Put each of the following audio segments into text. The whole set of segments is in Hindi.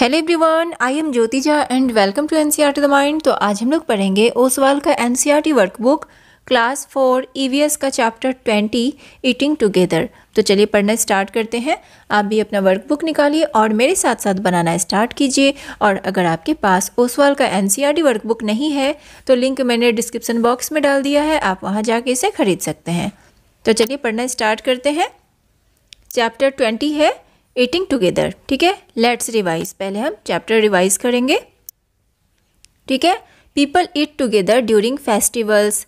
Hello everyone I am Jyotija and welcome to N C the mind तो आज हम लोग पढ़ेंगे ओसवाल का एन वर्कबुक क्लास फोर ई का चैप्टर ट्वेंटी ईटिंग टुगेदर तो चलिए पढ़ना स्टार्ट करते हैं आप भी अपना वर्कबुक निकालिए और मेरे साथ साथ बनाना स्टार्ट कीजिए और अगर आपके पास ओसवाल का एन वर्कबुक e नहीं है तो लिंक मैंने डिस्क्रिप्सन बॉक्स में डाल दिया है आप वहाँ जाके इसे खरीद सकते हैं तो चलिए पढ़ना स्टार्ट करते हैं चैप्टर ट्वेंटी है ईटिंग टुगेदर ठीक है लेट्स रिवाइज पहले हम चैप्टर रिवाइज करेंगे ठीक है people eat together during festivals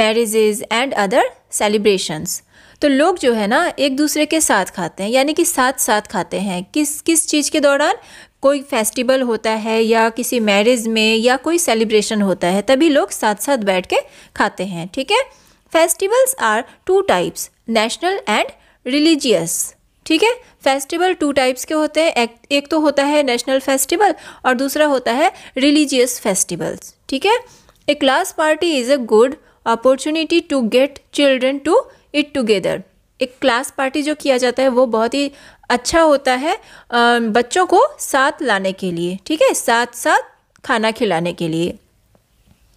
marriages and other celebrations तो लोग जो है ना एक दूसरे के साथ खाते हैं यानी कि साथ साथ खाते हैं किस किस चीज़ के दौरान कोई फेस्टिवल होता है या किसी मैरिज में या कोई सेलिब्रेशन होता है तभी लोग साथ साथ बैठ के खाते हैं ठीक है festivals are two types national and religious ठीक है फेस्टिवल टू टाइप्स के होते हैं एक, एक तो होता है नेशनल फेस्टिवल और दूसरा होता है रिलीजियस फेस्टिवल्स ठीक है a class party is a good opportunity to get children to eat together एक क्लास पार्टी जो किया जाता है वो बहुत ही अच्छा होता है बच्चों को साथ लाने के लिए ठीक है साथ साथ खाना खिलाने के लिए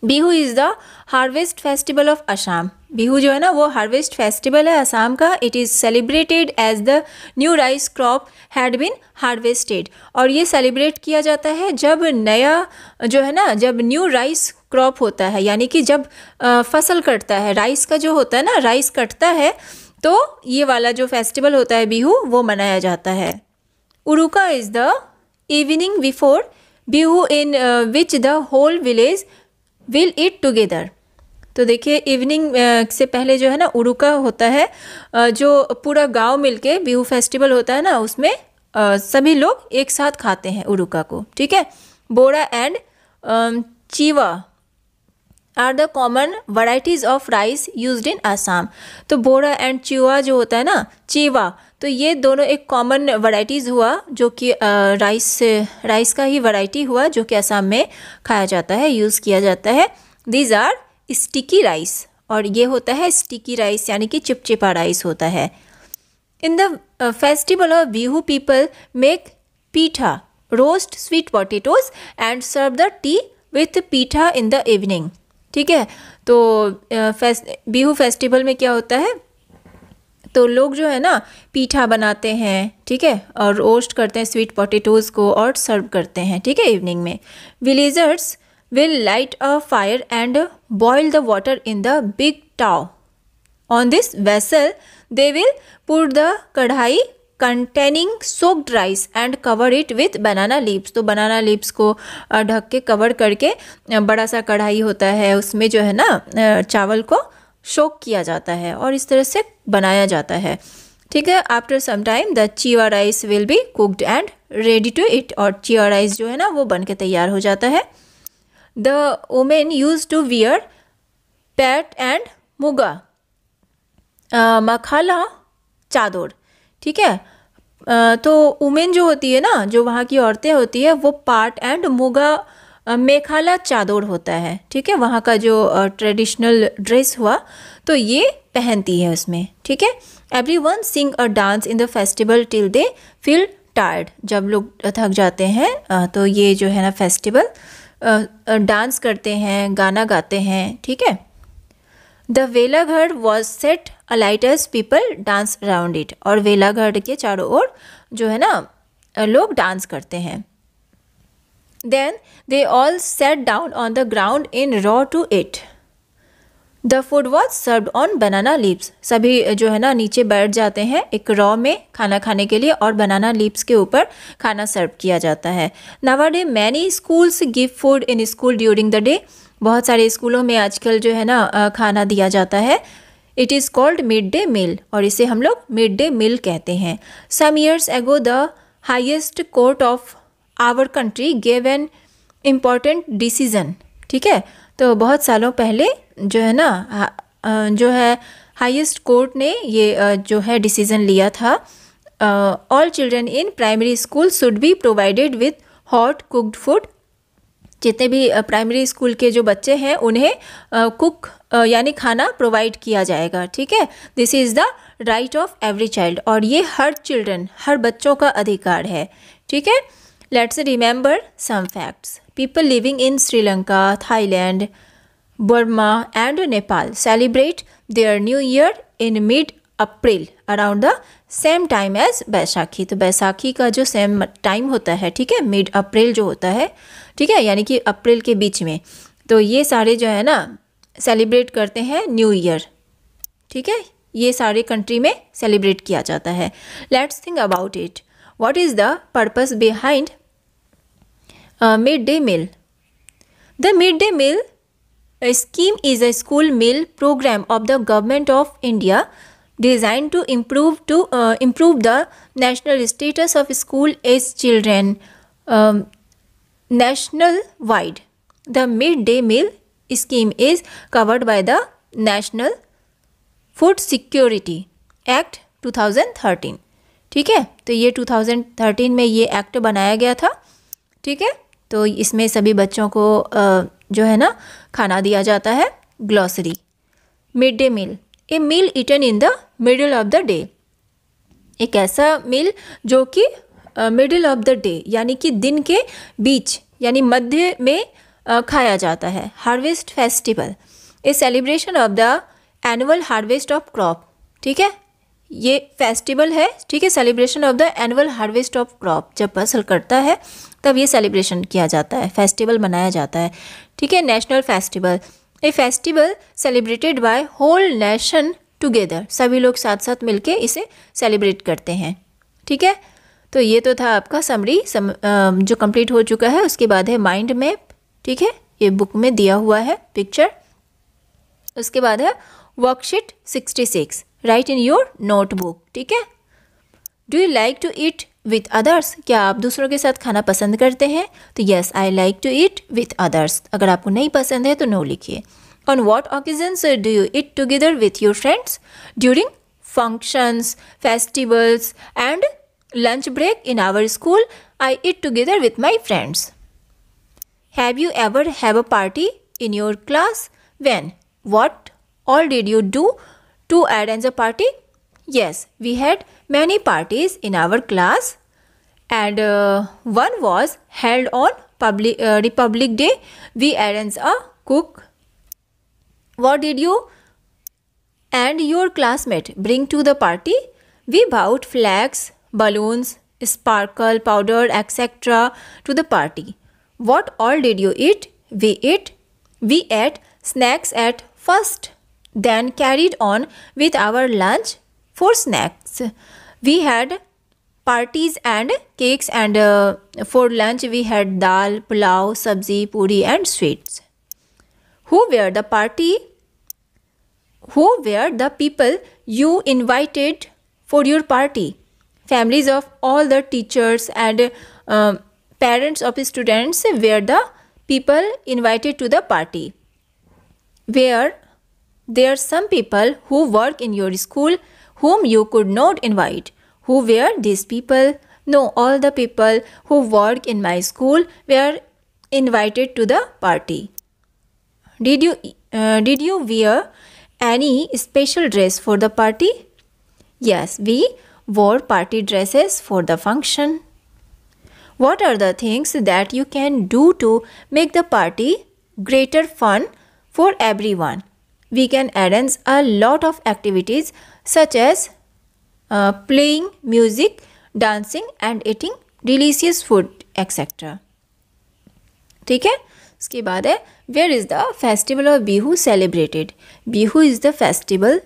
Bihu is the harvest festival of Assam Bihu जो है ना वो हार्वेस्ट फेस्टिवल है असम का it is celebrated as the new rice crop had been harvested और ये सेलिब्रेट किया जाता है जब नया जो है ना जब न्यू राइस क्रॉप होता है यानी कि जब आ, फसल कटता है राइस का जो होता है ना राइस कटता है तो ये वाला जो फेस्टिवल होता है बिहू वो मनाया जाता है Uruka is the evening before Bihu in which the whole village will eat together तो देखिए इवनिंग से पहले जो है ना उड़ुका होता है जो पूरा गांव मिलके बिहू फेस्टिवल होता है ना उसमें सभी लोग एक साथ खाते हैं उड़ुका को ठीक है bora and cheeva are the common varieties of rice use in Assam तो बोरा एंड चिवा जो होता है ना चीवा तो ये दोनों एक कॉमन वराइटीज़ हुआ जो कि राइस राइस का ही वराइटी हुआ जो कि आसाम में खाया जाता है यूज़ किया जाता है दीज आर स्टिकी राइस और ये होता है स्टिकी राइस यानी कि चिपचिपा राइस होता है in the festival of Bihu people make pitha roast sweet potatoes and serve the tea with pitha in the evening ठीक है तो फेस्ट बिहू फेस्टिवल में क्या होता है तो लोग जो है ना पीठा बनाते हैं ठीक है और रोस्ट करते हैं स्वीट पोटेटोज़ को और सर्व करते हैं ठीक है इवनिंग में villagers will light a fire and boil the water in the big टाव on this vessel they will put the kadhai containing soaked rice and cover it with banana leaves तो बनाना लिप्स को ढक के कवर करके बड़ा सा कढ़ाई होता है उसमें जो है ना चावल को शोक किया जाता है और इस तरह से बनाया जाता है ठीक है after some time the chiya rice will be cooked and ready to eat और चिया राइस जो है ना वो बन के तैयार हो जाता है the women use to wear pat and muga mekhela chador ठीक है तो वुमेन जो होती है ना जो वहाँ की औरतें होती है वो पाट एंड मुगा मेखाला चादोर होता है ठीक है वहाँ का जो ट्रेडिशनल ड्रेस हुआ तो ये पहनती है उसमें ठीक है everyone sing a dance in the festival till they feel tired जब लोग थक जाते हैं तो ये जो है ना फेस्टिवल डांस करते हैं गाना गाते हैं ठीक है द वेलाघाट was set alight people dance around it और वेलाघाट के चारों ओर जो है ना लोग डांस करते हैं then they all sat down on the ground in row to eat the food was served on banana leaves सभी जो है ना नीचे बैठ जाते हैं एक रॉ में खाना खाने के लिए और बनाना लिप्स के ऊपर खाना सर्व किया जाता है nowadays many schools give food in school during the day बहुत सारे स्कूलों में आजकल जो है ना खाना दिया जाता है it is called mid day meal और इसे हम लोग मिड डे मील कहते हैं some years ago the highest court of our country gave an important decision ठीक है तो बहुत सालों पहले जो है ना जो है हाईएस्ट कोर्ट ने ये जो है डिसीज़न लिया था all children in primary school should be provided with hot cooked food जितने भी प्राइमरी स्कूल के जो बच्चे हैं उन्हें कुक यानी खाना प्रोवाइड किया जाएगा ठीक है this is the right of every child और ये हर चिल्ड्रन हर बच्चों का अधिकार है ठीक है let's remember some facts people living in Sri Lanka Thailand Burma and Nepal celebrate their new year in mid April around the same time as Baisakhi तो बैसाखी का जो सेम टाइम होता है ठीक है मिड अप्रैल जो होता है ठीक है यानी कि अप्रैल के बीच में तो ये सारे जो है ना सेलिब्रेट करते हैं न्यू ईयर ठीक है ये सारे कंट्री में सेलिब्रेट किया जाता है let's think about it what is the purpose behind mid day meal the mid day meal scheme is a school meal programme of the government of India designed to improve to uh, improve the national status of school age children um, national wide the midday meal scheme is covered by the national food security act 2013 ठीक है तो ये 2013 में ये एक्ट बनाया गया था ठीक है तो इसमें सभी बच्चों को जो है ना खाना दिया जाता है glossary mid day meal a meal eaten in the middle of the day एक ऐसा मील जो कि मिडिल ऑफ द डे यानी कि दिन के बीच यानी मध्य में खाया जाता है harvest festival a celebration of the annual harvest of crop ठीक है ये फेस्टिवल है ठीक है celebration of the annual harvest of crop जब फसल करता है तब ये सेलिब्रेशन किया जाता है फेस्टिवल मनाया जाता है ठीक है national festival a festival celebrated by whole nation together सभी लोग साथ साथ मिलके इसे सेलिब्रेट करते हैं ठीक है तो ये तो था आपका समरी सम, जो कंप्लीट हो चुका है उसके बाद है माइंड मैप ठीक है ये बुक में दिया हुआ है पिक्चर उसके बाद है worksheet sixty six write in your notebook ठीक है do you like to eat with others क्या आप दूसरों के साथ खाना पसंद करते हैं तो yes I like to eat with others अगर आपको नहीं पसंद है तो नो लिखिए On what occasions uh, do you eat together with your friends? During functions, festivals, and lunch break in our school, I eat together with my friends. Have you ever have a party in your class? When? What all did you do to arrange a party? Yes, we had many parties in our class and uh, one was held on public uh, republic day we arranged a cook what did you and your classmate bring to the party? We bought flags, balloons, sparkle, powder, etc. to the party. What all did you eat? We ate. We ate snacks at first, then carried on with our lunch for snacks. We had parties and cakes and uh, for lunch we had dal, pulao, sabzi, puri and sweets. Who were the party? Who were the people you invited for your party? Families of all the teachers and uh, parents of the students were the people invited to the party. Where there are some people who work in your school whom you could not invite. Who were these people? No, all the people who work in my school were invited to the party. Did you uh, did you wear any special dress for the party? Yes, we wore party dresses for the function. What are the things that you can do to make the party greater fun for everyone? We can arrange a lot of activities such as uh, playing music, dancing and eating delicious food etc. ठीक है उसके बाद है where is the festival of Bihu celebrated Bihu is the festival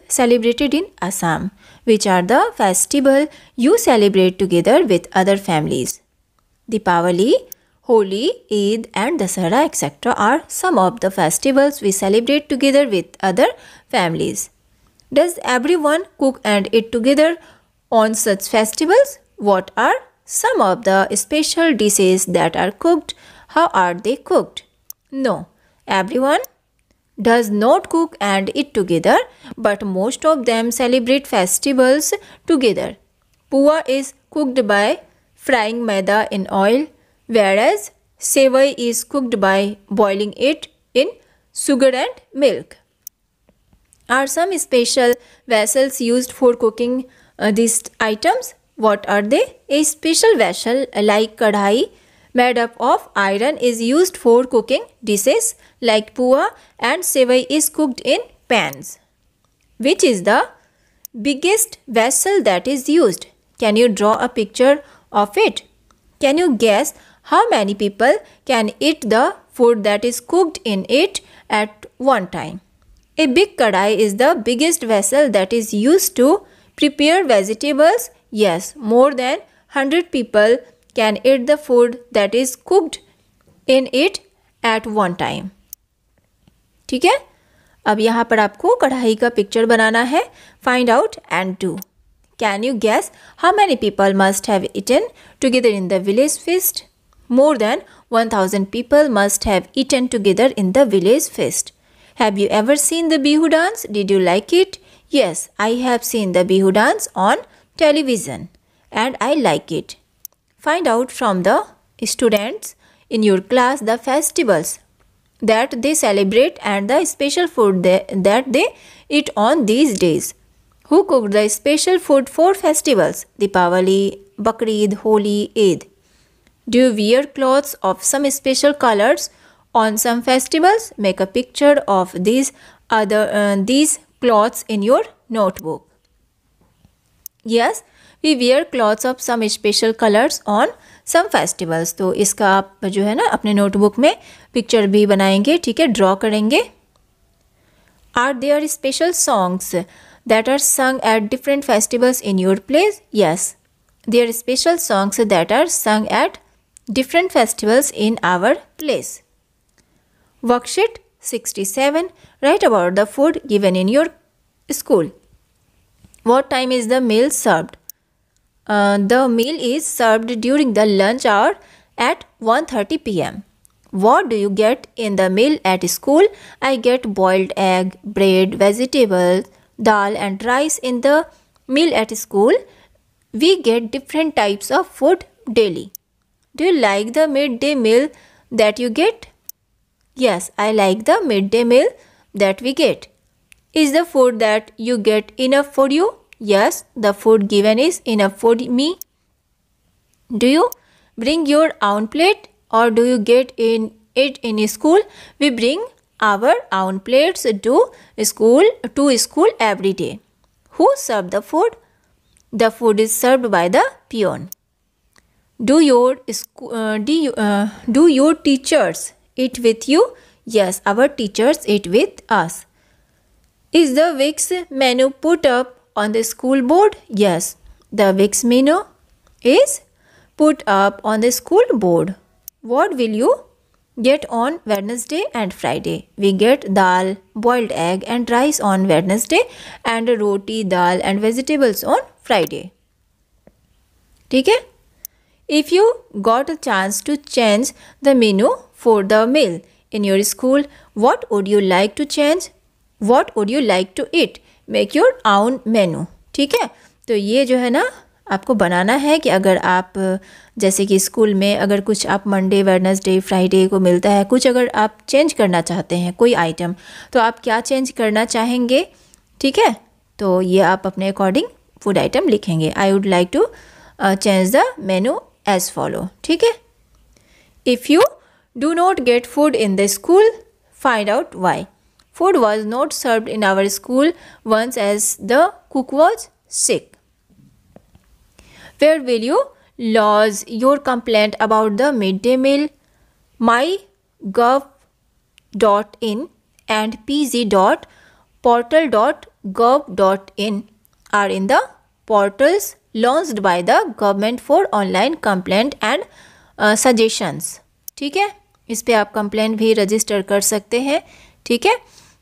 which are the festival you celebrate together with other families. The Deepavali, Holi, Eid and Dasara etc. are some of the festivals we celebrate together with other families. Does everyone cook and eat together on such festivals? What are some of the special dishes that are cooked? How are they cooked? No, everyone does not cook and eat together, but most of them celebrate festivals together. Pua is cooked by frying maida in oil, whereas sevai is cooked by boiling it in sugar and milk. Are some special vessels used for cooking uh, these items? What are they? A special vessel like kadhai made up of iron is used for cooking dishes like pua and sevai is cooked in pans, which is the biggest vessel that is used. Can you draw a picture of it? Can you guess how many people can eat the food that is cooked in it at one time? A big kadai is the biggest vessel that is used to prepare vegetables. Yes, more than 100 people can eat the food that is cooked in it at one time ठीक है अब यहाँ पर आपको कढ़ाई का पिक्चर बनाना है find out and do can you guess how many people must have eaten together in the village fest more than one thousand people must have eaten together in the village fest have you ever seen the Bihu dance did you like it yes I have seen the Bihu dance on television and I like it Find out from the students in your class the festivals that they celebrate and the special food they, that they eat on these days. Who cooked the special food for festivals? Deepavali, Bakrid, Holi, Eid. Do you wear clothes of some special colors on some festivals? Make a picture of these other uh, these clothes in your notebook. Yes, we wear clothes of some special colors on some festivals तो इसका आप जो है ना अपने नोटबुक में पिक्चर भी बनाएंगे ठीक है ड्रॉ करेंगे are there special songs that are sung at different festivals in your place yes there special songs that are sung at different festivals in our place. Worksheet 67 Write about the food given in your school. What time is the meal served? Uh, the meal is served during the lunch hour at 1:30 p.m. What do you get in the meal at school? I get boiled egg, bread, vegetables, dal and rice in the meal at school. We get different types of food daily. Do you like the midday meal that you get? Yes, I like the midday meal that we get. Is the food that you get enough for you? Yes, the food given is enough for me. Do you bring your own plate or do you get in it in school? We bring our own plates to school to school every day. Who serve the food? The food is served by the peon. Do your uh, do, you, uh, do your teachers eat with you? Yes, our teachers eat with us. Is the week's menu put up on the school board? Yes, the Wix menu is put up on the school board. What will you get on Wednesday and Friday? We get dal, boiled egg and rice on Wednesday and roti, dal and vegetables on Friday. Okay? If you got a chance to change the menu for the meal in your school, what would you like to change? What would you like to eat? Make your own menu ठीक है तो ये जो है ना आपको बनाना है कि अगर आप जैसे कि स्कूल में अगर कुछ आप मंडे वेडनसडे फ्राइडे को मिलता है कुछ अगर आप चेंज करना चाहते हैं कोई आइटम तो आप क्या चेंज करना चाहेंगे ठीक है तो ये आप अपने अकॉर्डिंग फूड आइटम लिखेंगे I would like to change the menu as follow ठीक है if you do not get food in the school find out why Food was not served in our school once as the cook was sick. Where will you lodge your complaint about the midday meal? My gov.in and pg.portal.gov.in are in the portals launched by the government for online complaint and uh, suggestions ठीक है इस पर आप कंप्लेंट भी रजिस्टर कर सकते हैं ठीक है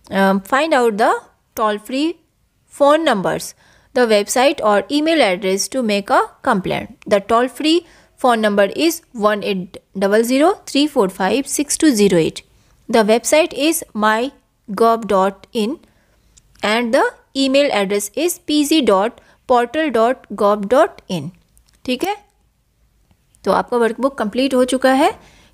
um, find out the toll free phone numbers, the website or email address to make a complaint. The toll free phone number is 1800 The website is mygov.in and the email address is pg.portal.gov.in ठीक है तो आपका वर्कबुक कंप्लीट हो चुका है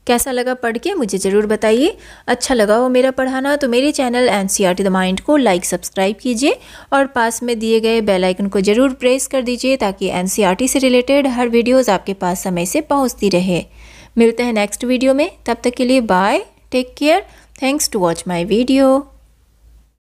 कैसा लगा पढ़ के मुझे ज़रूर बताइए अच्छा लगा हो मेरा पढ़ाना तो मेरे channel N C R T the mind को लाइक सब्सक्राइब कीजिए और पास में दिए गए बेल आइकन को ज़रूर प्रेस कर दीजिए ताकि एन सी आर टी से रिलेटेड हर वीडियोज़ आपके पास समय से पहुँचती रहे मिलते हैं नेक्स्ट वीडियो में तब तक के लिए bye take care thanks to watch my video